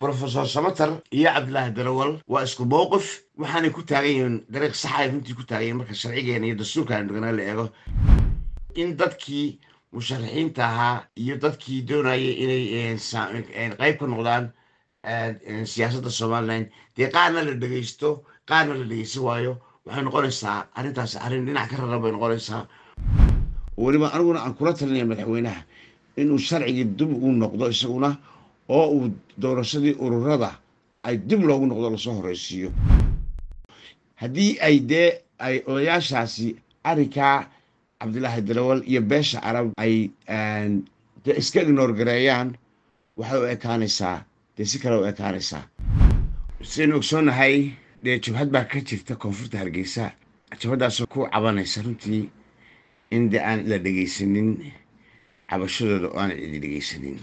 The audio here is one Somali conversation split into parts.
rofesor samater iyo cabdilaahi darawal waa isku mowqif waxaanay ku taagan yihiin dariiq saxay runtii ku taagan yihin marka sharcigeena iyo dastuurkaan dhigana la eego in dadkii musharixiinta ahaa iyo dadkii doonayay inay qeyb ka noqdaan siyaasadda somalilan dee qaarna la dhegaysto qaarna la dhegeysan waayo waxay noqonaysaa arrintaas arrin dhinac ka raran bay noqonaysaa weliba aniguna aan kula talinaya madaxweynaha inuu sharcigii dib uu noqdo isaguna oo uu doorashadii ururada ay dib loogu noqdo lasoo horreysiiyo haddii ay dee ay odayaashaasi arrinkaa cabdilaahi dalawal iyo beesha carab ay de iska ignoor gareeyaan waxay u ekaanaysaa dee si kale u ekaanaysaa sidaynu ogsoonahay dee jabhad baa ka jirta koonfurta hargeysa jabhaddaasoo ku cabanaysa runtii in de aan la dhegaysanin cabashadooda oo aan cidi dhegaysanin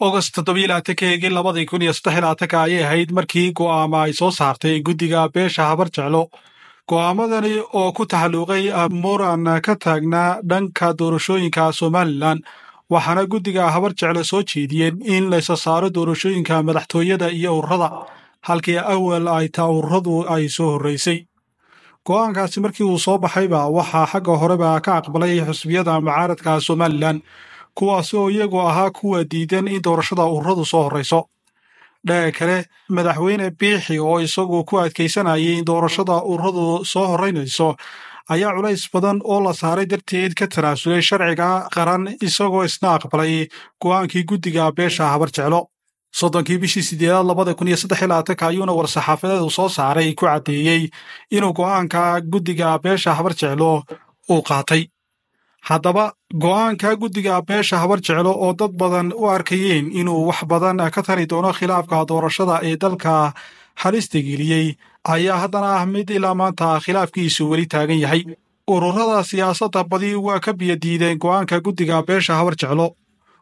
august toddobyolabaatankeygii labadii kun iyo saddex labaatanka ayay ahayd markii go'aama ay soo saartay guddiga beesha habar jeclo go'aamadani oo ku taxalluuqay muran ka taagnaa dhanka doorashooyinka somalilan waxaana guddiga habar jeclo soo jeediyeen in laysa saaro doorashooyinka madaxtooyada iyo ururada halkii awal ay taawuradu ay soo horraysay go'aankaasi markii uu soo baxayba waxaa xagga horeba ka aqbalay xusbiyada mucaaradka somalilan kuwaasoo iyagu ahaa kuwa diidan in doorashada ururadu soo horrayso dhinaca kale madaxweyne biixi oo isagu ku adkaysanayay in doorashada ururadu soo horraynayso ayaa culays badan oo la saaray darteed ka tanaasulay sharciga qaran isagoo isna aqbalay go'aankii guddiga beesha habarjeclo jeclo soddonkii bishii sideedaad labada kun iyo saddex labaatanka ayuuna war-saxaafadeedu soo saaray ku caddeeyey inuu go'aanka guddiga beesha habarjeclo uu qaatay haddaba go'aanka guddiga beesha habar jeclo oo dad badan u arkayeen inuu wax badan ka tari doono khilaafka doorashada ee dalka halista geliyey ayaa haddana ah mid ilaa maanta khilaafkiisu weli taagan yahay ururada siyaasadda badi waa ka biyadiideen go'aanka guddiga beesha habar jeclo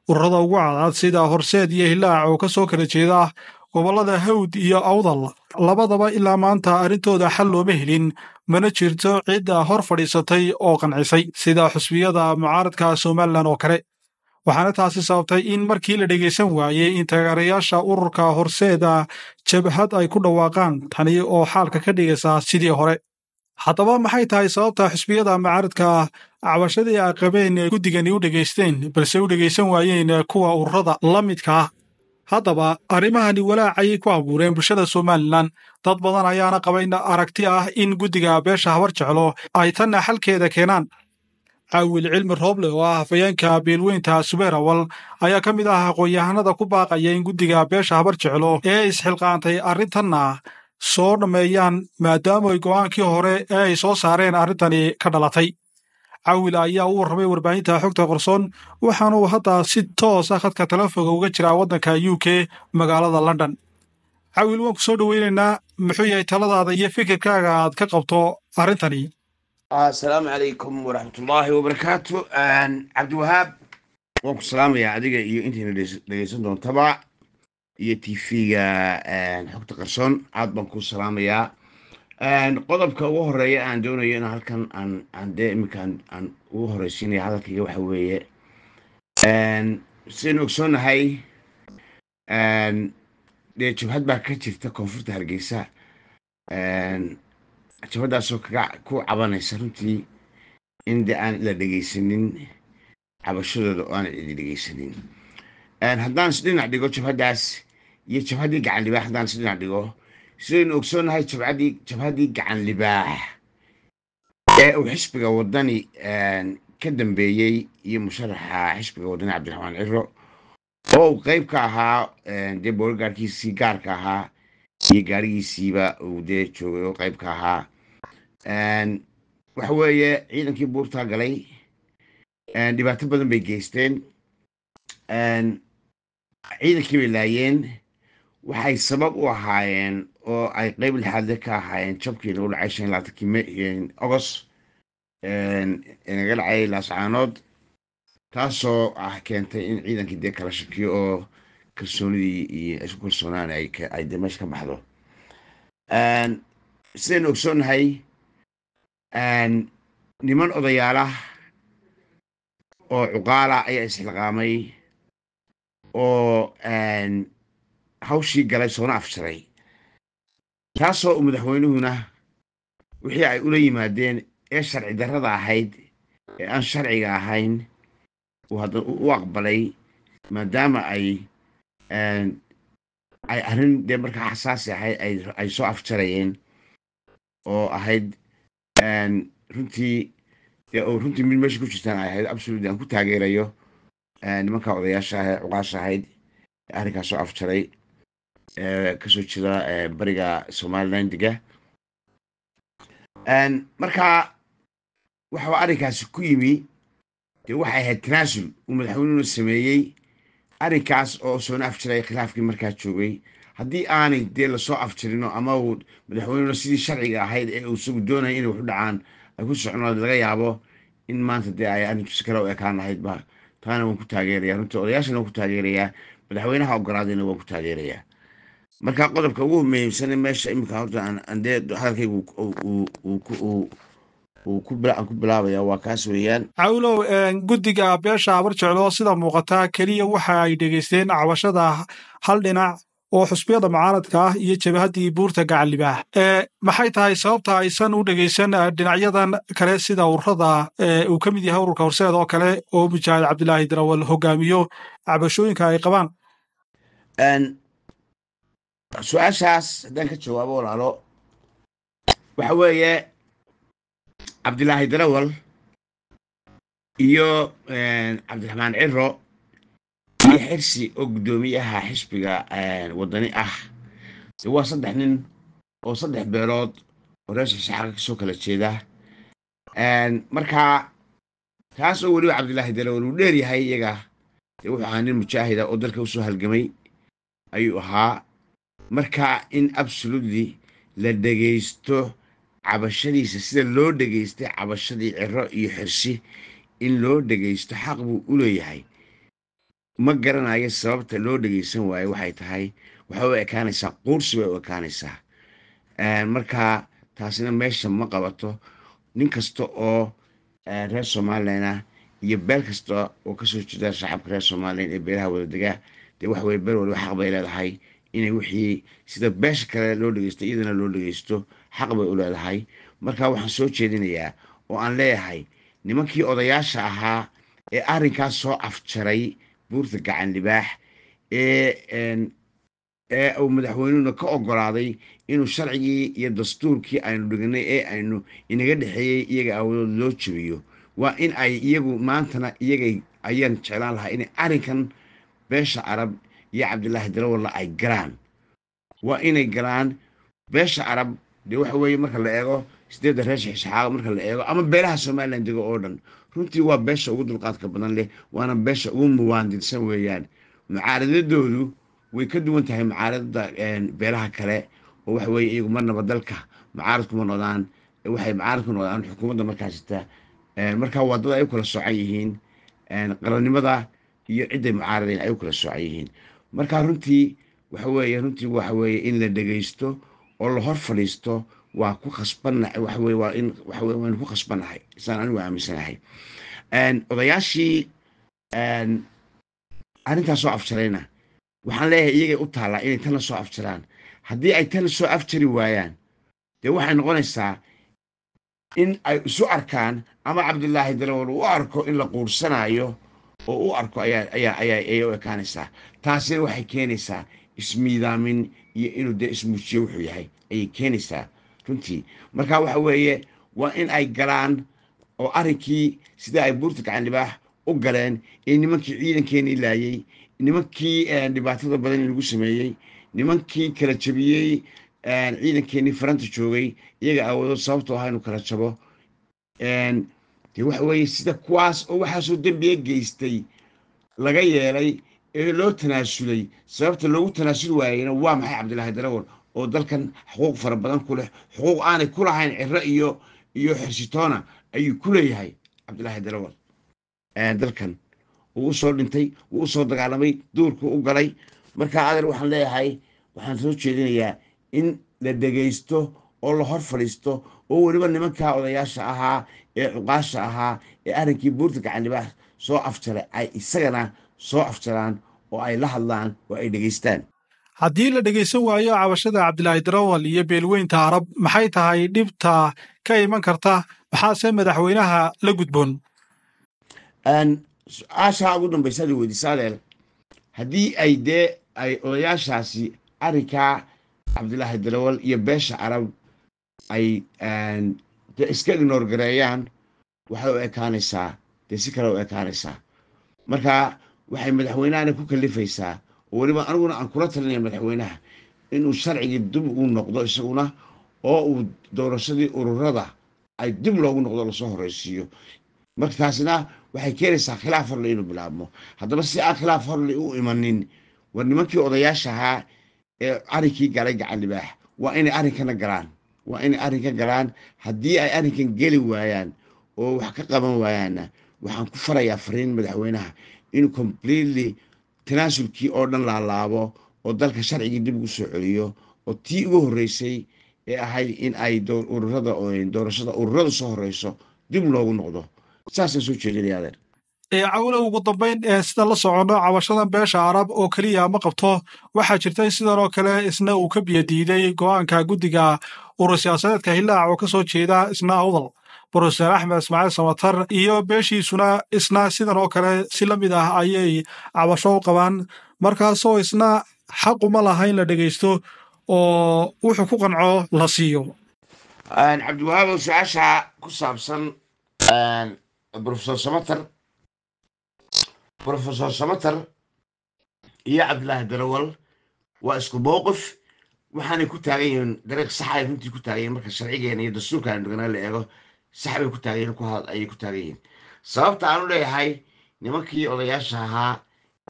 ururada ugu cadcad sida horseed iyo hilaac oo ka soo kala jeeda gobollada hawd iyo awdal labadaba ilaa maanta arrintooda xal looma helin mana jirto cidda hor fadhiisatay oo qancisay sida xusbiyada mucaaradka somalilan oo kale waxaana taasi sababtay in markii la dhegaysan waayey in taageerayaasha ururka horseeda jabhad ay ku dhawaaqaan tani oo xaalka ka dhigaysaa sidii hore haddaba maxay tahay sababta xusbiyada mucaaradka cabashadii ay qabeen guddigani u dhegaysteen balse u dhegaysan waayeen kuwa ururada la midka ah haddaba arrimahani walaac ayay ku abuureen bulshada somalilan dad badan ayaana qabayn aragti ah in guddiga beesha habar jeclo ay tanna xalkeeda keenaan caawil cilmi rooble oo ah afayeenka beelweynta subeerawal ayaa ka mid ah aqoon-yahanada ku baaqaya in guddiga beesha habar jeclo ee isxilqaantay arrintanna soo dhammeeyaan maadaama ay go'aankii hore ee ay soo saareen arrintani ka dhalatay cawil ayaa u warramay warbaahinta xogta qorsoon waxaana uu hadda si toosa ah khadka talefoga uga jiraa waddanka u k magaalada london cawil waan ku soo dhoweynaynaa muxuu yahay taladaada iyo fikirkaaga aad ka qabto arrintani asalaamu calaykum waraxmatullaahi wabarakaatu cabdiwahaab waan ku salaamayaa adiga iyo intayna dhegeysan doontaba iyo t v-ga xogta qarsoon aad baan ku salaamayaa qodobka ugu horeeya aan doonayo in halkan aan aan dee iminkaan aan ugu horeysiinaya hadalkayga waxa weeye sidaynu ogsoonahay dee jabhad baa ka jirta koonfurta hargeysa jabhaddaasoo kaga ku cabanaysa runtii in dee aan la dhegeysanin cabashadooda oo aan cidi dhegeysanin haddaan is dhinac dhigo jabhaddaas iyo jabhaddii gacan haddaan is dhinac dhigo sidaynu ogsoonahay jabcadii jabhadii gacan libaax ee uu xisbiga waddani ka dambeeyey iyo musharaxa xisbiga waddani cabdiraxmaan ciro oo uu qayb ka ahaa dee booligaarkiisii gaarka ahaa iyo gaarigiisiiba uu dee joogay oo qayb ka ahaa waxa weeye ciidankii buurtaa galay dhibaato badan bay geysteen ciidankii bay laayeen waxay sabab u ahaayeen oo ay qeyb lixaadle ka ahaayeen jabkii lagu dhacay shan labaatankii ogos naga dhacay laascaanood taasoo ah keentay in ciidankii dee kala shakiyo oo kalsoonidii iyo isku kalsoonaan ay dee meesha ka baxdo sidaynu ogsoonahay niman odayaalah oo cuqaala ayaa islaqaamay oo hawshii galay soona afjaray taasoo u madaxweynuhuna wixii ay ula yimaadeen ee sharci darrada ahayd ee aan sharciga ahayn u aqbalay maadaama ay ay arrin dee markaa xasaasi ahayd ay soo afjarayeen oo ahayd runtii runtii mid meesha ku jirtaan ay ahayd absolut aan ku taageerayo nimanka odayaasha ah ee cuqaasha ahayd arrinkaas soo afjaray kasoo jeeda bariga somalilandiga dega marka waxuu arrinkaasi ku yimi dee waxay ahayd tanaasul uu madaxweynuhu sameeyey arrinkaas oo soona afjiray khilaafkii markaa joogay haddii aanay dee lasoo afjirino ama uu madaxweynuna sidii sharciga ahayd ee uu isagu doonaya inay waxu dhacaan ay ku socnood laga yaabo in maanta dee ay arrinkiisi kale u ekaan lahaydba taana waan ku taageerayaa runtii odayaashana waan ku taageerayaa madaxweynaha ogolaadayna waan ku taageerayaa markaa qodobka ugu muhiimsan meesha iminka horta andee hadalkaygu ku bilaabaya waa kaas weeyaan cawlow guddiga beesha habar jeclo sida muuqata keliya waxa ay dhegaysteen cawashada hal dhinac oo xusbiyada mucaaradka ah iyo jabahaddii buurta gacalibaah maxay tahay sababta aysan u dhegaysan dhinacyadan kale sida ururada uu ka mid yahay ururka horseed oo kale oo mujaahid cabdilaahi darawal hogaamiyo cabashooyinka ay qabaan su-aashaas haddaan ka jawaabo walaalo waxa weeye cabdilaahi darawal iyo eh, cabdiraxmaan ciro iyo xirsi oo guddoomiyaha xisbiga eh, waddani ah waa saddex nin oo saddex beelood oo reer shaxshaxaqa kasoo kala jeeda eh, markaa taas oo weliba cabdilaahi darawal uu dheer yahay iyaga wuxuu ahaa nin mujaahida ah oo dalka usoo halgamay ayuu ahaa marka in absolutely la dhegaysto cabashadiisa sida loo dhegaystay cabashadii ciro iyo xirsi in loo dhegaysto xaq buu u leeyahay ma garanayo sababta loo dhegaysan waayo waxay tahay waxay u ekaanaysaa quursi bay u ekaanaysaa markaa taasina meesha ma qabato nin kasta oo reer somalilanah iyo beel kasta oo kasoo jeeda shacabka reer somalilan ee beelaha wadadegaa dee wax weye bel waliba xaq bay leedahay inay wixii sida beesha kale loo dhegeysto iyadana loo dhegeysto xaq bay u leedahay marka waxaan soo jeedinayaa oo aan leeyahay nimankii odayaasha ahaa ee arrinkaas soo afjaray buurta gacan libaax ee uu madaxweynuhuna ka ogolaaday inuu sharcigii iyo dastuurkii aynu dhignay ee aynu inaga dhexeeyey iyaga aawadood loo jabiyo waa in ay iyagu maantana iyagay ayaan jeclaan lahaa inay arrinkan beesha carab iyo cabdillaahi darawalla ay galaan waa inay galaan beesha carab dee waxa weeye marka la eego sideedda reesha xishaago marka la eego ama beelaha somalilan dego oo dhan runtii waa beesha ugu dulqaadka badan leh waana beesha ugu muwaandinsan weeyaan mucaaradadoodu way ka duwan tahay mucaaradada beelaha kale oo waxa weeye iyagu marnaba dalka mucaaradkuma noqdaan waxay mucaaradku noqdaan xukuumadda markaasita markaa waddada ay u kala soocan yihiin qarannimada iyo cidday mucaaradeen ay u kala soocan yihiin marka runtii waxaweeye runtii waxaweeye in la dhegaysto oo la hor fadhiisto waa ku khasbannahay waxaweye waa in waxaweye waanu ku khasbannahay saan anigu aaminsanahay odayaashii arrintaa soo afjarayna waxaan leeyahay iyagay u taallaa inay tana soo afjaraan haddii ay tana soo afjari waayaan dee waxay noqonaysaa in ay isu arkaan ama cabdulaahi darawal uu arko in la quursanaayo oo u arko ayay u ekaanaysaa taasina waxay keenaysaa ismiidaamin iyo inuu dee ismuujiyo wuxuu yahay ayay keenaysaa runtii marka waxa weeye waa in ay galaan oo arrinkii sidai ay buurta gacanlibaax u galeen ee nimankii ciidankeenii laayey nimankii eh, dhibaatada badan lagu sameeyey nimankii kala jabiyey eh, ciidankeenii faranta joogay iyaga awoodood sababto ah inuu kala jabo waxa weeye sida kuwaas oo waxaasoo dembiga geystay laga yeelay ee loo tanaasulay sababta loogu tanaasuli waayeyna waa maxay cabdilaahi darawol oo dalkan xuquuq fara badan ku leh xuquuq aanay ku lahayn ciro iyo iyo xirshitoona ayuu ku leeyahay cabdilaahi darawol dalkan wuu usoo dhintay wuu usoo dagaalamay duurku u galay markaa adar waxaan leeyahay waxaan soo jeedinayaa in la dhegaysto oo la hor fadhiisto oo weliba nimankaa odayaasha ahaa ee cuqaasha ahaa ee arrinkii buurta gacandhibaha soo afjaray ay isagana soo afjaraan oo ay la hadlaan oo ay dhegaystaan haddii la dhegaysan waayo cabashada cabdilaahi darawal iyo beelweynta arab maxay tahay dhibta ka iman karta maxaase madaxweynaha la gudboon su-aashaa ugu dambaysaad weydiisaadeel haddii ay dee ay odayaashaasi arrinkaa cabdilaahi darawal iyo beesha arab ay iska ignoor waxay u ekaanaysaa dee si kale u ekaanaysaa marka waxay madaxweynahana ku kalifaysaa oo weliba aniguna aan kula talinaya madaxweynaha inuu sharcigii dib uu noqdo isaguna oo uu doorashadii ururada ay dib loogu noqdo lasoo horeysiiyo martaasna waxay keenaysaa khilaaf horli inuu bilaabmo haddaba si aan khilaaf horli u imanin war nimankii odayaasha ahaa ee arrinkii galay gacan libaax waa inay arrinkana galaan waa inay arrinka galaan haddii ay arrinkan geli waayaan oo wax ka qaban waayaanna waxaan ku farayaa fariin madaxweynaha inuu completely tanaasulkii oo dhan laalaabo oo dalka sharcigii dib ugu soo celiyo oo tii ugu horreysay ee ahayd in ay ururada doorashada ururada soo horreyso dib loogu noqdo saasaan soo jeedinayaa adeer cawla ugu dambayn ee sida la socono cabashadan beesha arab oo keliya ma qabto waxaa jirtay sidan oo kale isna uu ka biyadiiday go'aanka guddiga urur siyaasadeedka hillaac oo ka soo jeeda isna awdal brofeser axmed ismaaciil samatar iyo beeshiisuna isna sidan oo kale si la mid ah ayay cabasho u qabaan markaasoo isna xaquma laha in la dhegaysto oo wuxuu ku qanco la siiyo cabdiwahaab su-aasha ku saabsan rofeer samatar rofesor samater iyo cabdillaahi darawal waa isku mowqif waxaanay ku taagan yihiin dariiq sax ay runtii ku taagan yihin marka sharcigeena iyo dastuurka aynu dhignaa la eego sax bay ku taagan yihin ayay ku taagan yihiin sababta aanu leeyahay nimankii odayaasha ahaa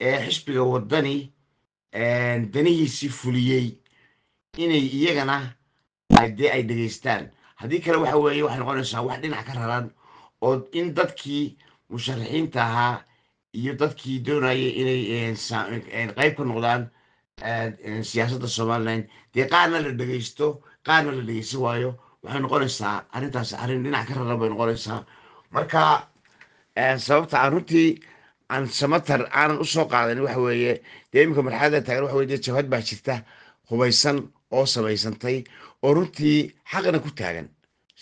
ee xisbiga waddani danihiisii fuliyey inay iyagana dee ay dhegeystaan haddii kale waxa weeye waxay noqonaysaa wax dhinac ka raran oo in dadkii musharixiinta ahaa iyo dadkii doonayay inay qayb ka noqdaan siyaasadda somalilan dee qaarna la dhegaysto qaarna la dhegeysan waayo waxay noqonaysaa arrintaas arrin dhinac ka raran bay noqonaysaa marka eh, sababta aan runtii aan samatar aanan usoo qaadan waxa weeye dee iminka marxalada taagan waxa weye dee jabhad baa jirta hubaysan oo samaysantay oo runtii xaqna ku taagan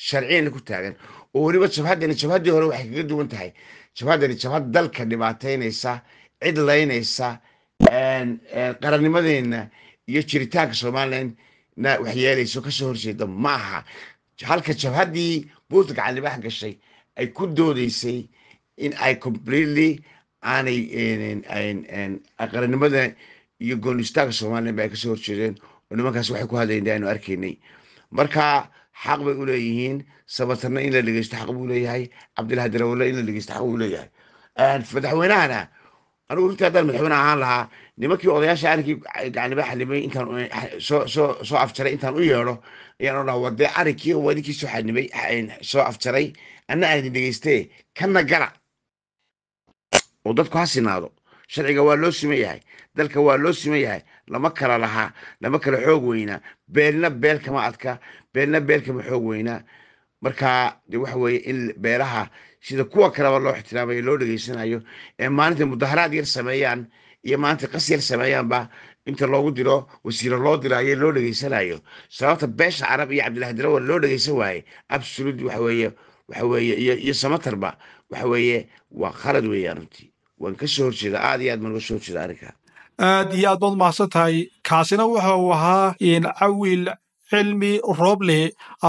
sharciyana ku taagan oo weliba jabhaddana jabhaddii hore waxay kaga duwan tahay jabhadani jabhad dalka dhibaataynaysa cid laynaysa qarannimadeena iyo jiritaanka somalilandna waxyeelayso kasoo horjeeda ma aha halka jabhaddii buurta gacanlibaha gashay ay ku doodeysay in ay completely aanay qarannimada iyo goonistaanka somaliland ba ay kasoo horjeedeen oo nimankaas waxay ku hadlayn aanu arkaynay marka xaq bay uleeyihiin sabatarna in la dhegeysto xaq buu leeyahay cabdilahi darawale in la dhegeysto xaq buu leeyahay madaxweynahana anigu runtii haddaan madaxweyne ahaan lahaa nimankii odayaasha arinkii gacniba xadnibay intaan soo soo soo afjaray intaan u yeedho ayaan odhaha wadee arinkii waa idinkii soo afjaray anna aydin dhegeystee kana gala oo dadku ha sinaado sharciga waa loo siman yahay dalka waa loo siman yahay lama kala lahaa lama kala xoog weyna beelna beel kama adka beelna beelkaba xoog weynaa markaa de waxa weeye in beelaha sida kuwa kaleba loo ixtiraamayo loo dhegeysanayo ee maalinta mudaharaad yar sameeyaan iyo maalinta qas yar sameeyaanba inta loogu diro wasiiro loo diraayo loo dhegeysanayo sababta beesha carab iyo cabdillahi dirawan loo dhegeysan waaye absolut waxaweeye waxaweeye iyo iyo samatarba waxaweeye waa khalad weeye runtii waan kasoo horjeeda aada iyo aad baan uga soo horjeeda arrinka aad iyo aad baad umahadsan tahay kaasina wuxuu ahaa in cawil cilmi rooble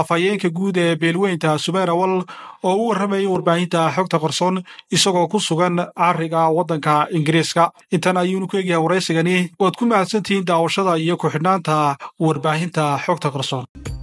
afhayeenka guud ee beelweynta subeer awal oo u warramayay warbaahinta xogta qarsoon isagoo ku sugan cariga waddanka ingiriiska intan ayuunu ku egyahay waraysigani waad ku mahadsantihiin daawashada iyo ku xidhnaanta warbaahinta xogta qarsoon